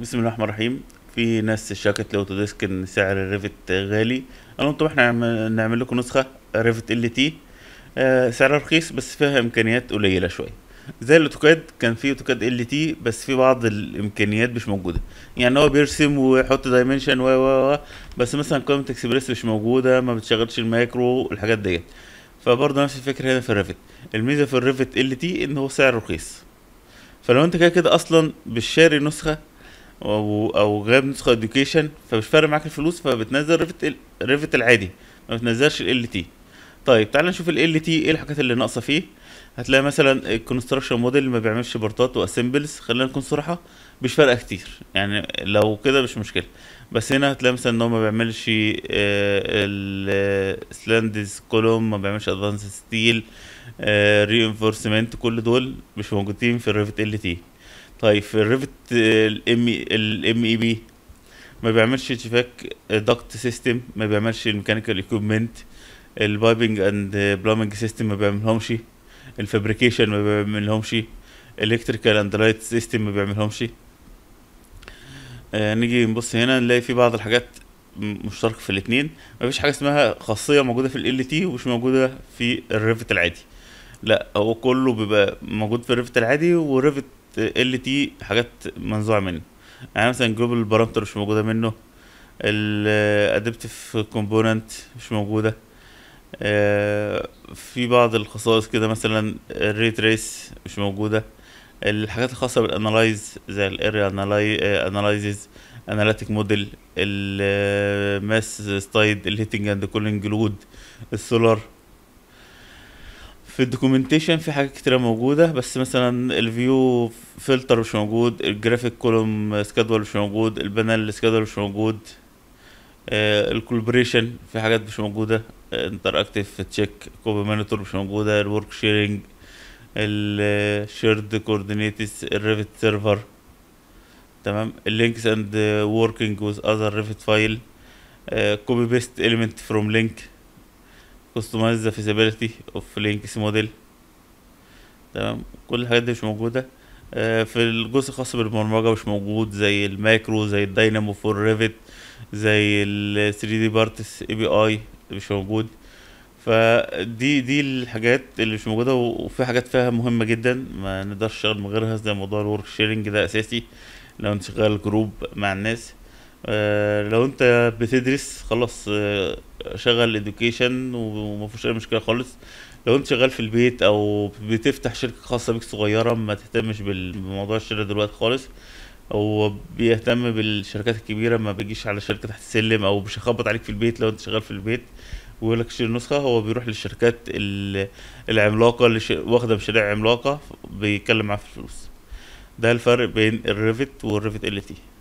بسم الله الرحمن الرحيم في ناس شكت لاوتوديسك ان سعر الريفت غالي انا طب احنا نعم-، نعمل لكم نسخه ريفت ال تي آه، سعرها رخيص بس فيها امكانيات قليله شويه زي الاوتوكاد كان في اوتوكاد ال تي بس في بعض الامكانيات مش موجوده يعني هو بيرسم ويحط دايمنشن و و و بس مثلا قائمه اكسبريس مش موجوده ما بتشغلش المايكرو والحاجات ديت فبرضه نفس الفكره هنا في الريفت الميزه في الريفت ال تي ان هو سعر رخيص فلو انت كده كده اصلا بالشاري نسخه او او غاب نسخه اديوكيشن فمش فارق معاك الفلوس فبتنزل ريفت ريفت العادي ما بتنزلش ال تي طيب تعال نشوف ال تي ايه الحاجات اللي ناقصه فيه هتلاقي مثلا الكونستراكشن موديل ما بيعملش بارتات واسمبلز خلينا نكون صراحه مش فارقه كتير يعني لو كده مش مشكله بس هنا هتلاقي مثلا ان هو ما بيعملش آه، السلاندز كولوم ما بيعملش ادفانس ستيل ري انفورسمنت كل دول مش موجودين في الريفت ال تي طيب في الريفت الام e، الام اي بي e ما بيعملش ارتفاك دكت سيستم ما بيعملش الميكانيكال ايكوبمنت البايبنج اند بلومنج سيستم ما بيعملهمش الفابريكيشن ما بيعملهمش الكتريكال اند لايت سيستم ما بيعملهمش آه نيجي نبص هنا نلاقي في بعض الحاجات مشتركه في الاثنين مفيش حاجه اسمها خاصيه موجوده في ال تي ومش موجوده في الريفت العادي لا هو كله بيبقى موجود في الريفت العادي وريفت ال تي حاجات منزوعه منه يعني مثلا جلوبال بارامتر مش موجوده منه الادبتيف كومبوننت مش موجوده آه، في بعض الخصائص كده مثلا الريت ريس مش موجوده الحاجات الخاصه بالانالايز زي الاريا انالايزز اناليتيك موديل الماس ستايد الهيتنج اند كولينج لود السولار في الدوكيومنتيشن في حاجات كتيرة موجودة بس مثلا الفيو فلتر مش موجود الجرافيك كولوم سكادول مش موجود البانل سكادول مش موجود آه، الكولبريشن في حاجات مش موجودة انتر اكتف تشيك كوبي مانيتور مش موجودة الورك شيرنج الشيرد كوردينيتس الريفت سيرفر تمام اللينكس اند وركينج وذ اذر ريفت فايل كوبي بيست اليمنت فروم لينك customize the feasibility of links model تمام كل الحاجات دي مش موجودة آه في الجزء الخاص بالبرمجة مش موجود زي الماكرو زي الداينامو فور ريفت زي ال 3 دي بارتس اي بي اي مش موجود فدي دي الحاجات اللي مش موجوده وفي حاجات فيها مهمه جدا ما نقدرش نشتغل من غيرها زي موضوع الورك شيرنج ده اساسي لو انت شغال جروب مع الناس آه لو انت بتدرس خلاص آه، شغل اديوكيشن وما فيهوش اي مشكله خالص لو انت شغال في البيت او بتفتح شركه خاصه بيك صغيره ما تهتمش بموضوع الشراء دلوقتي خالص هو بيهتم بالشركات الكبيره ما بيجيش على شركه تحت السلم او مش هيخبط عليك في البيت لو انت شغال في البيت ويقول لك شيل نسخه هو بيروح للشركات العملاقه اللي واخده مشاريع عملاقه بيتكلم معاها في الفلوس ده الفرق بين الريفت والريفت ال تي